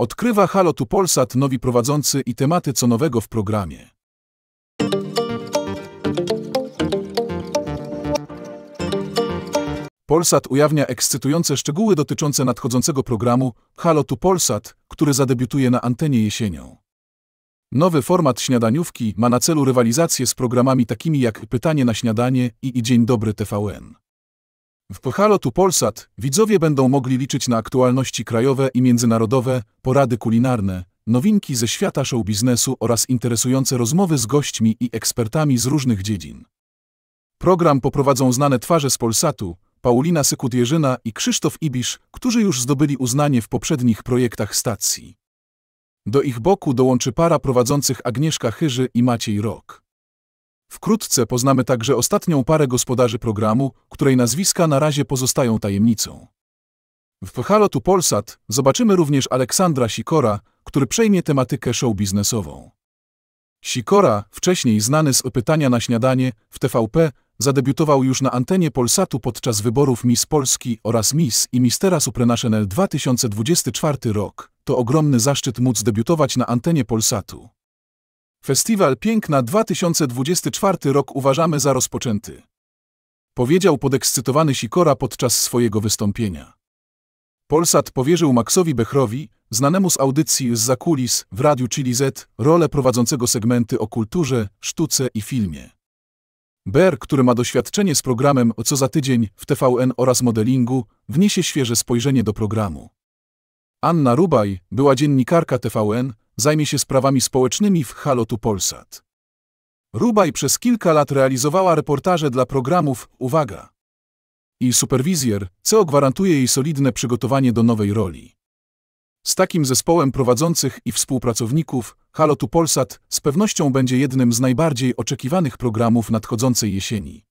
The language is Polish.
Odkrywa Halo tu Polsat nowi prowadzący i tematy co nowego w programie. Polsat ujawnia ekscytujące szczegóły dotyczące nadchodzącego programu Halo tu Polsat, który zadebiutuje na antenie jesienią. Nowy format śniadaniówki ma na celu rywalizację z programami takimi jak Pytanie na śniadanie i Dzień dobry TVN. W Halo Tu Polsat widzowie będą mogli liczyć na aktualności krajowe i międzynarodowe, porady kulinarne, nowinki ze świata show biznesu oraz interesujące rozmowy z gośćmi i ekspertami z różnych dziedzin. Program poprowadzą znane twarze z Polsatu, Paulina Sykut-Jerzyna i Krzysztof Ibisz, którzy już zdobyli uznanie w poprzednich projektach stacji. Do ich boku dołączy para prowadzących Agnieszka Chyży i Maciej Rok. Wkrótce poznamy także ostatnią parę gospodarzy programu, której nazwiska na razie pozostają tajemnicą. W Halo tu Polsat zobaczymy również Aleksandra Sikora, który przejmie tematykę show biznesową. Sikora, wcześniej znany z pytania na śniadanie w TVP, zadebiutował już na antenie Polsatu podczas wyborów Miss Polski oraz Miss i Mistera Supranational 2024 rok. To ogromny zaszczyt móc debiutować na antenie Polsatu. Festiwal Piękna 2024 rok uważamy za rozpoczęty. Powiedział podekscytowany Sikora podczas swojego wystąpienia. Polsat powierzył Maxowi Bechrowi, znanemu z audycji z zakulis w Radiu Chili Z, rolę prowadzącego segmenty o kulturze, sztuce i filmie. Ber, który ma doświadczenie z programem Co za tydzień w TVN oraz modelingu, wniesie świeże spojrzenie do programu. Anna Rubaj była dziennikarka TVN, zajmie się sprawami społecznymi w Halotu Polsat. Rubaj przez kilka lat realizowała reportaże dla programów Uwaga! i Superwizjer, co gwarantuje jej solidne przygotowanie do nowej roli. Z takim zespołem prowadzących i współpracowników Halotu Polsat z pewnością będzie jednym z najbardziej oczekiwanych programów nadchodzącej jesieni.